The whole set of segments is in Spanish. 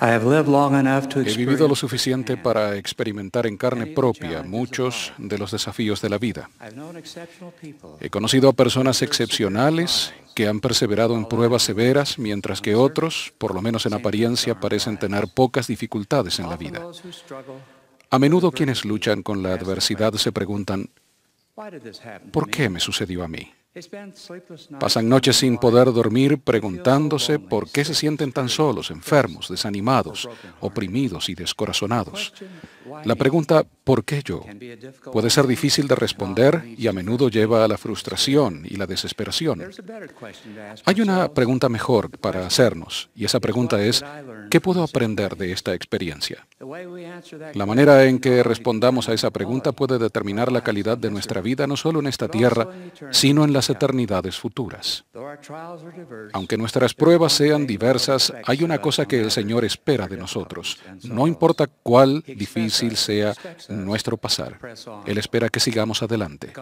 He vivido lo suficiente para experimentar en carne propia muchos de los desafíos de la vida. He conocido a personas excepcionales que han perseverado en pruebas severas, mientras que otros, por lo menos en apariencia, parecen tener pocas dificultades en la vida. A menudo quienes luchan con la adversidad se preguntan, ¿por qué me sucedió a mí? Pasan noches sin poder dormir preguntándose por qué se sienten tan solos, enfermos, desanimados, oprimidos y descorazonados. La pregunta ¿por qué yo? puede ser difícil de responder y a menudo lleva a la frustración y la desesperación. Hay una pregunta mejor para hacernos y esa pregunta es ¿qué puedo aprender de esta experiencia? La manera en que respondamos a esa pregunta puede determinar la calidad de nuestra vida no solo en esta tierra, sino en las eternidades futuras. Aunque nuestras pruebas sean diversas, hay una cosa que el Señor espera de nosotros, no importa cuál difícil sea nuestro pasar. Él espera que sigamos adelante.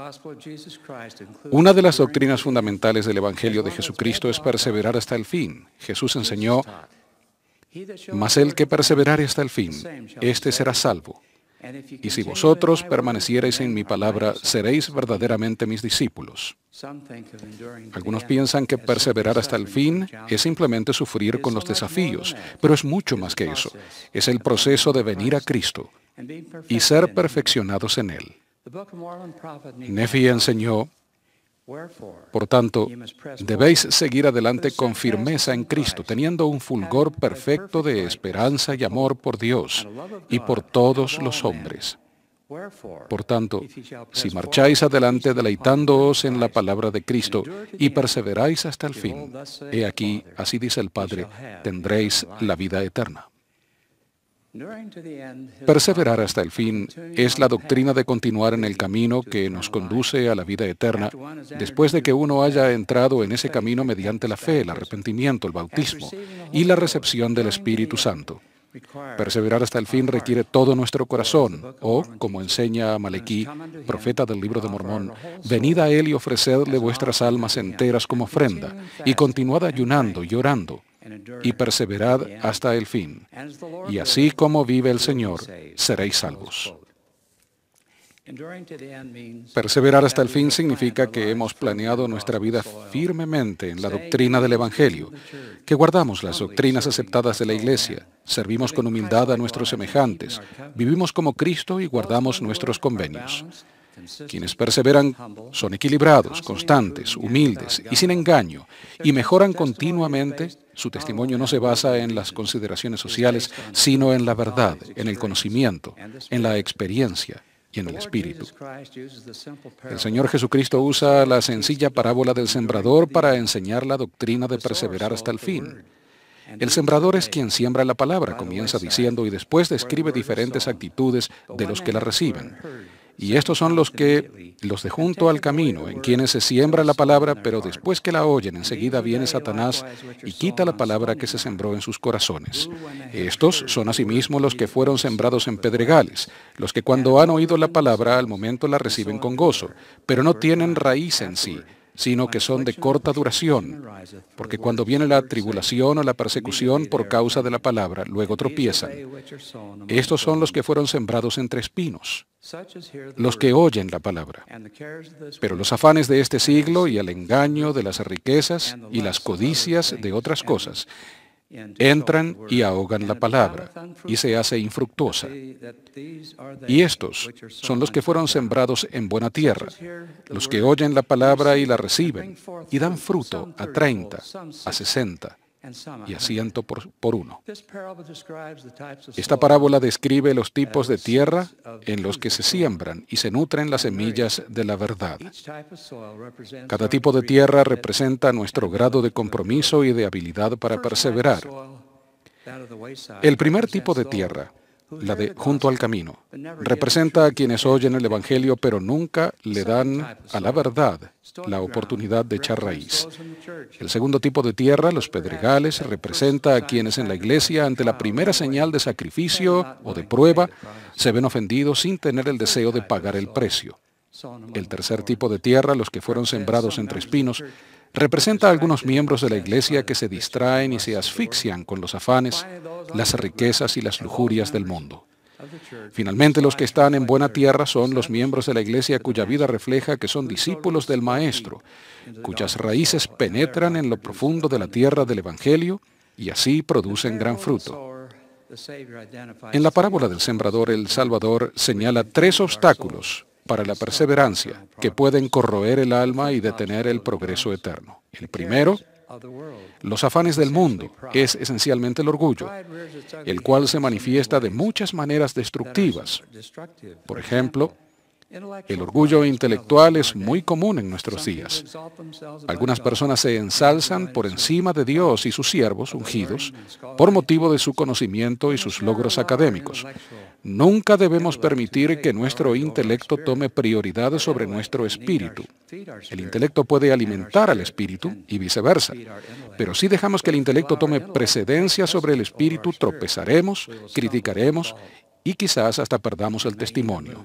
Una de las doctrinas fundamentales del Evangelio de Jesucristo es perseverar hasta el fin. Jesús enseñó, mas el que perseverare hasta el fin, éste será salvo. Y si vosotros permaneciereis en mi palabra, seréis verdaderamente mis discípulos. Algunos piensan que perseverar hasta el fin es simplemente sufrir con los desafíos, pero es mucho más que eso. Es el proceso de venir a Cristo y ser perfeccionados en él. Nefi enseñó, por tanto, debéis seguir adelante con firmeza en Cristo, teniendo un fulgor perfecto de esperanza y amor por Dios y por todos los hombres. Por tanto, si marcháis adelante deleitándoos en la palabra de Cristo y perseveráis hasta el fin, he aquí, así dice el Padre, tendréis la vida eterna. Perseverar hasta el fin es la doctrina de continuar en el camino que nos conduce a la vida eterna después de que uno haya entrado en ese camino mediante la fe, el arrepentimiento, el bautismo y la recepción del Espíritu Santo. Perseverar hasta el fin requiere todo nuestro corazón, o, como enseña Malequí, profeta del libro de Mormón, venid a Él y ofrecedle vuestras almas enteras como ofrenda, y continuad ayunando y y perseverad hasta el fin. Y así como vive el Señor, seréis salvos. Perseverar hasta el fin significa que hemos planeado nuestra vida firmemente en la doctrina del Evangelio, que guardamos las doctrinas aceptadas de la Iglesia, servimos con humildad a nuestros semejantes, vivimos como Cristo y guardamos nuestros convenios. Quienes perseveran son equilibrados, constantes, humildes y sin engaño, y mejoran continuamente. Su testimonio no se basa en las consideraciones sociales, sino en la verdad, en el conocimiento, en la experiencia y en el espíritu. El Señor Jesucristo usa la sencilla parábola del sembrador para enseñar la doctrina de perseverar hasta el fin. El sembrador es quien siembra la palabra, comienza diciendo y después describe diferentes actitudes de los que la reciben. Y estos son los que los de junto al camino, en quienes se siembra la palabra, pero después que la oyen, enseguida viene Satanás y quita la palabra que se sembró en sus corazones. Estos son asimismo los que fueron sembrados en pedregales, los que cuando han oído la palabra al momento la reciben con gozo, pero no tienen raíz en sí, sino que son de corta duración, porque cuando viene la tribulación o la persecución por causa de la palabra, luego tropiezan. Estos son los que fueron sembrados entre espinos, los que oyen la palabra. Pero los afanes de este siglo y el engaño de las riquezas y las codicias de otras cosas entran y ahogan la palabra y se hace infructuosa. Y estos son los que fueron sembrados en buena tierra, los que oyen la palabra y la reciben y dan fruto a 30, a 60, y asiento por, por uno. Esta parábola describe los tipos de tierra en los que se siembran y se nutren las semillas de la verdad. Cada tipo de tierra representa nuestro grado de compromiso y de habilidad para perseverar. El primer tipo de tierra la de junto al camino. Representa a quienes oyen el Evangelio pero nunca le dan a la verdad la oportunidad de echar raíz. El segundo tipo de tierra, los pedregales, representa a quienes en la iglesia ante la primera señal de sacrificio o de prueba se ven ofendidos sin tener el deseo de pagar el precio. El tercer tipo de tierra, los que fueron sembrados entre espinos, representa a algunos miembros de la Iglesia que se distraen y se asfixian con los afanes, las riquezas y las lujurias del mundo. Finalmente, los que están en buena tierra son los miembros de la iglesia cuya vida refleja que son discípulos del Maestro, cuyas raíces penetran en lo profundo de la tierra del Evangelio y así producen gran fruto. En la parábola del sembrador, el Salvador señala tres obstáculos para la perseverancia que pueden corroer el alma y detener el progreso eterno. El primero, los afanes del mundo, es esencialmente el orgullo, el cual se manifiesta de muchas maneras destructivas. Por ejemplo, el orgullo intelectual es muy común en nuestros días. Algunas personas se ensalzan por encima de Dios y sus siervos ungidos por motivo de su conocimiento y sus logros académicos. Nunca debemos permitir que nuestro intelecto tome prioridad sobre nuestro espíritu. El intelecto puede alimentar al espíritu y viceversa. Pero si dejamos que el intelecto tome precedencia sobre el espíritu, tropezaremos, criticaremos y quizás hasta perdamos el testimonio.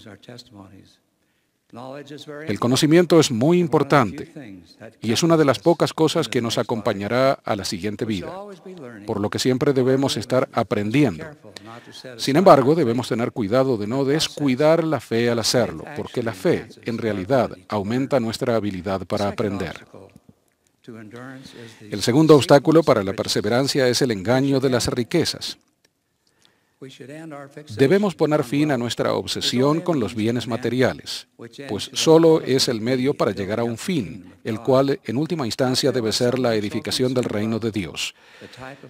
El conocimiento es muy importante y es una de las pocas cosas que nos acompañará a la siguiente vida, por lo que siempre debemos estar aprendiendo. Sin embargo, debemos tener cuidado de no descuidar la fe al hacerlo, porque la fe en realidad aumenta nuestra habilidad para aprender. El segundo obstáculo para la perseverancia es el engaño de las riquezas. Debemos poner fin a nuestra obsesión con los bienes materiales, pues solo es el medio para llegar a un fin, el cual en última instancia debe ser la edificación del reino de Dios.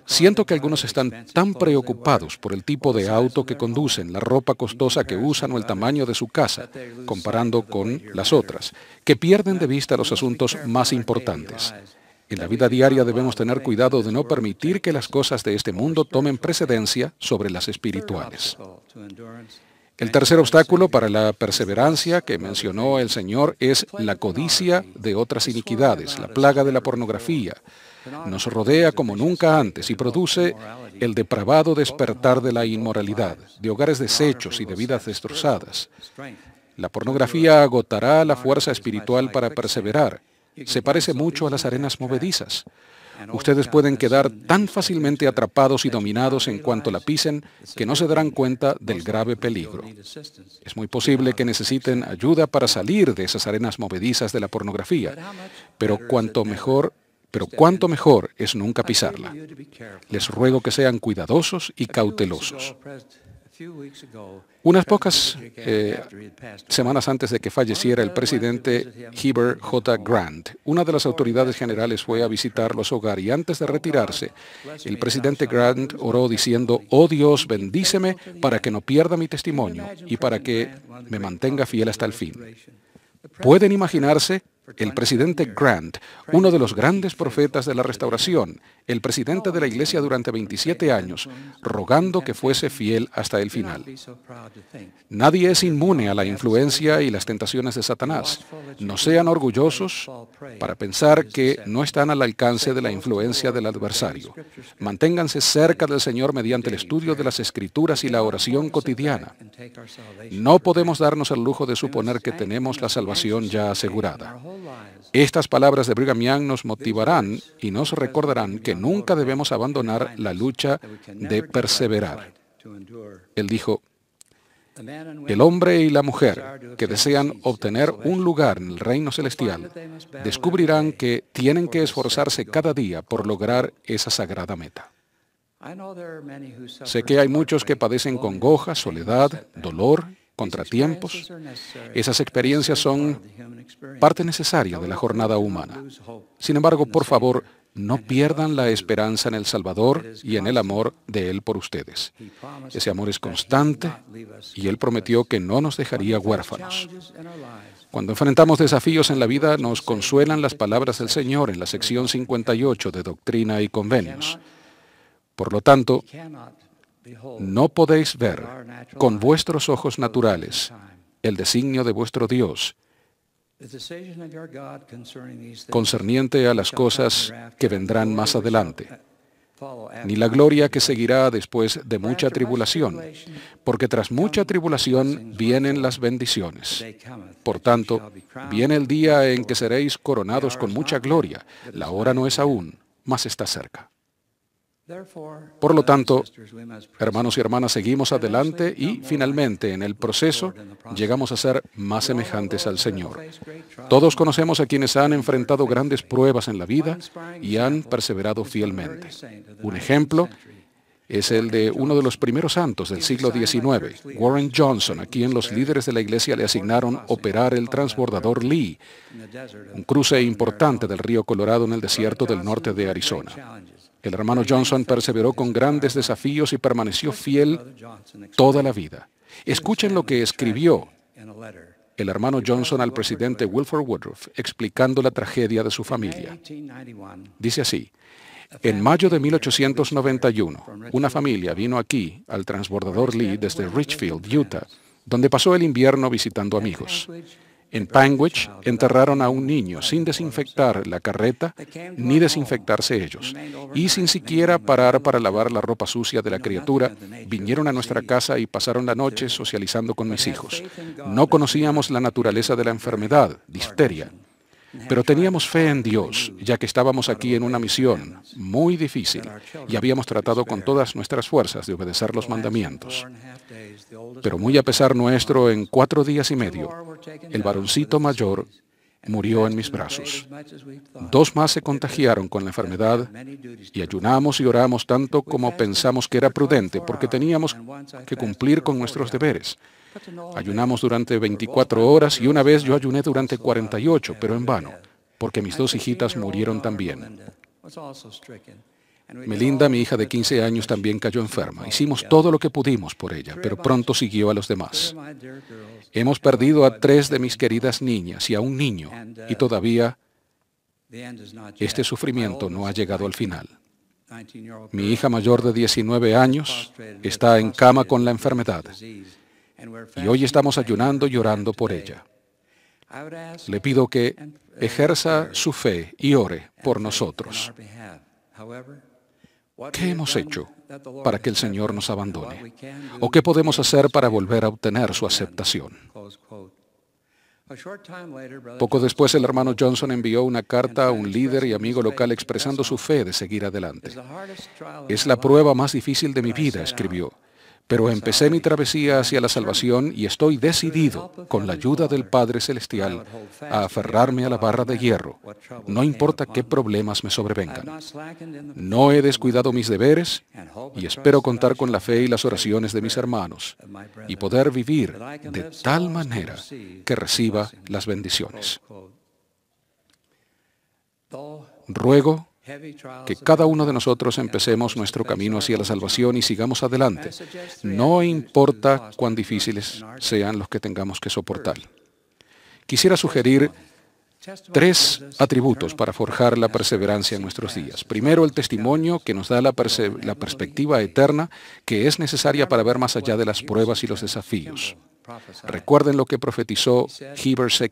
Siento que algunos están tan preocupados por el tipo de auto que conducen, la ropa costosa que usan o el tamaño de su casa, comparando con las otras, que pierden de vista los asuntos más importantes. En la vida diaria debemos tener cuidado de no permitir que las cosas de este mundo tomen precedencia sobre las espirituales. El tercer obstáculo para la perseverancia que mencionó el Señor es la codicia de otras iniquidades, la plaga de la pornografía. Nos rodea como nunca antes y produce el depravado despertar de la inmoralidad, de hogares deshechos y de vidas destrozadas. La pornografía agotará la fuerza espiritual para perseverar se parece mucho a las arenas movedizas. Ustedes pueden quedar tan fácilmente atrapados y dominados en cuanto la pisen que no se darán cuenta del grave peligro. Es muy posible que necesiten ayuda para salir de esas arenas movedizas de la pornografía, pero cuanto mejor pero cuánto mejor es nunca pisarla. Les ruego que sean cuidadosos y cautelosos. Unas pocas eh, semanas antes de que falleciera el presidente Heber J. Grant, una de las autoridades generales fue a visitar los hogares y antes de oh, retirarse, el presidente Grant oró diciendo, oh Dios, bendíceme para que no pierda mi testimonio y para que me mantenga fiel hasta el fin. ¿Pueden imaginarse el presidente Grant, uno de los grandes profetas de la restauración, el presidente de la iglesia durante 27 años, rogando que fuese fiel hasta el final. Nadie es inmune a la influencia y las tentaciones de Satanás. No sean orgullosos para pensar que no están al alcance de la influencia del adversario. Manténganse cerca del Señor mediante el estudio de las Escrituras y la oración cotidiana. No podemos darnos el lujo de suponer que tenemos la salvación ya asegurada. Estas palabras de Brigham Young nos motivarán y nos recordarán que nunca debemos abandonar la lucha de perseverar. Él dijo, el hombre y la mujer que desean obtener un lugar en el reino celestial descubrirán que tienen que esforzarse cada día por lograr esa sagrada meta. Sé que hay muchos que padecen congoja, soledad, dolor contratiempos, esas experiencias son parte necesaria de la jornada humana. Sin embargo, por favor, no pierdan la esperanza en el Salvador y en el amor de Él por ustedes. Ese amor es constante y Él prometió que no nos dejaría huérfanos. Cuando enfrentamos desafíos en la vida, nos consuelan las palabras del Señor en la sección 58 de Doctrina y Convenios. Por lo tanto, no podéis ver con vuestros ojos naturales el designio de vuestro Dios concerniente a las cosas que vendrán más adelante, uh, ni la gloria que seguirá después de mucha tribulación, porque tras mucha tribulación vienen las bendiciones. Por tanto, viene el día en que seréis coronados con mucha gloria, la hora no es aún, mas está cerca. Por lo tanto, hermanos y hermanas, seguimos adelante y finalmente en el proceso llegamos a ser más semejantes al Señor. Todos conocemos a quienes han enfrentado grandes pruebas en la vida y han perseverado fielmente. Un ejemplo es el de uno de los primeros santos del siglo XIX, Warren Johnson, a quien los líderes de la iglesia le asignaron operar el transbordador Lee, un cruce importante del río Colorado en el desierto del norte de Arizona. El hermano Johnson perseveró con grandes desafíos y permaneció fiel toda la vida. Escuchen lo que escribió el hermano Johnson al presidente Wilford Woodruff explicando la tragedia de su familia. Dice así, en mayo de 1891, una familia vino aquí al transbordador Lee desde Richfield, Utah, donde pasó el invierno visitando amigos. En Panguitch enterraron a un niño sin desinfectar la carreta ni desinfectarse ellos. Y sin siquiera parar para lavar la ropa sucia de la criatura, vinieron a nuestra casa y pasaron la noche socializando con mis hijos. No conocíamos la naturaleza de la enfermedad, difteria pero teníamos fe en Dios, ya que estábamos aquí en una misión muy difícil y habíamos tratado con todas nuestras fuerzas de obedecer los mandamientos. Pero muy a pesar nuestro, en cuatro días y medio, el varoncito mayor murió en mis brazos. Dos más se contagiaron con la enfermedad y ayunamos y oramos tanto como pensamos que era prudente porque teníamos que cumplir con nuestros deberes. Ayunamos durante 24 horas y una vez yo ayuné durante 48, pero en vano, porque mis dos hijitas murieron también. Melinda, mi hija de 15 años, también cayó enferma. Hicimos todo lo que pudimos por ella, pero pronto siguió a los demás. Hemos perdido a tres de mis queridas niñas y a un niño, y todavía este sufrimiento no ha llegado al final. Mi hija mayor de 19 años está en cama con la enfermedad y hoy estamos ayunando y orando por ella. Le pido que eh, ejerza su fe y ore por nosotros. ¿Qué hemos hecho para que el Señor nos abandone? ¿O qué podemos hacer para volver a obtener su aceptación? Poco después el hermano Johnson envió una carta a un líder y amigo local expresando su fe de seguir adelante. Es la prueba más difícil de mi vida, ah, escribió, pero empecé mi travesía hacia la salvación y estoy decidido, con la ayuda del Padre Celestial, a aferrarme a la barra de hierro, no importa qué problemas me sobrevengan. No he descuidado mis deberes y espero contar con la fe y las oraciones de mis hermanos y poder vivir de tal manera que reciba las bendiciones. Ruego que cada uno de nosotros empecemos nuestro camino hacia la salvación y sigamos adelante, no importa cuán difíciles sean los que tengamos que soportar. Quisiera sugerir tres atributos para forjar la perseverancia en nuestros días. Primero, el testimonio que nos da la, perspectiva eterna que es necesaria para ver más allá de las pruebas y los desafíos. Recuerden lo que profetizó Heber C.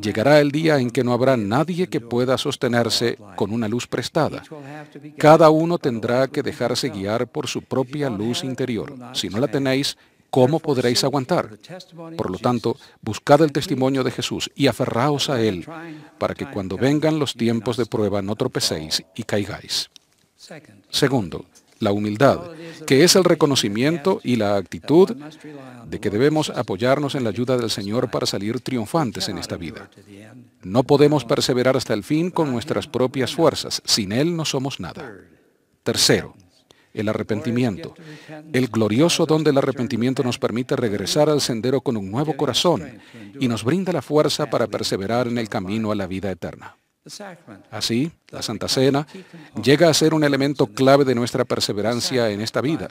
Llegará el día en que no habrá nadie que pueda sostenerse con una luz prestada. Cada uno tendrá que dejarse guiar por su propia luz interior. Si no la tenéis, ¿cómo podréis aguantar? Por lo tanto, buscad el testimonio de Jesús y aferraos a él, para que cuando vengan los tiempos de prueba no tropecéis y caigáis. Segundo, la humildad, que es el reconocimiento y la actitud de que debemos apoyarnos en la ayuda del Señor para salir triunfantes en esta vida. No podemos perseverar hasta el fin con nuestras propias fuerzas. Sin Él no somos nada. Tercero, el arrepentimiento. El glorioso don del arrepentimiento nos permite regresar al sendero con un nuevo corazón y nos brinda la fuerza para perseverar en el camino a la vida eterna. Así, la Santa Cena llega a ser un elemento clave de nuestra perseverancia en esta vida,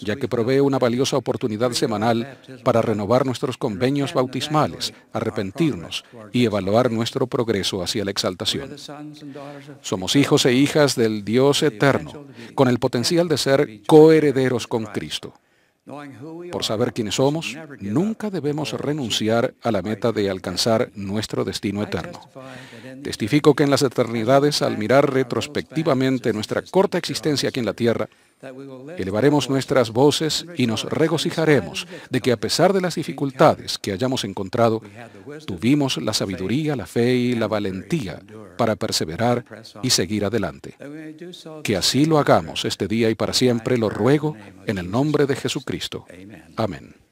ya que provee una valiosa oportunidad semanal para renovar nuestros convenios bautismales, arrepentirnos y evaluar nuestro progreso hacia la exaltación. Somos hijos e hijas del Dios eterno, con el potencial de ser coherederos con Cristo. Por saber quiénes somos, nunca debemos renunciar a la meta de alcanzar nuestro destino eterno. Testifico que en las eternidades, al mirar retrospectivamente nuestra corta existencia aquí en la tierra, elevaremos nuestras voces y nos regocijaremos de que a pesar de las dificultades que hayamos encontrado, tuvimos la sabiduría, la fe y la valentía para perseverar y seguir adelante. Que así lo hagamos este día y para siempre, lo ruego en el nombre de Jesucristo Cristo. Amén.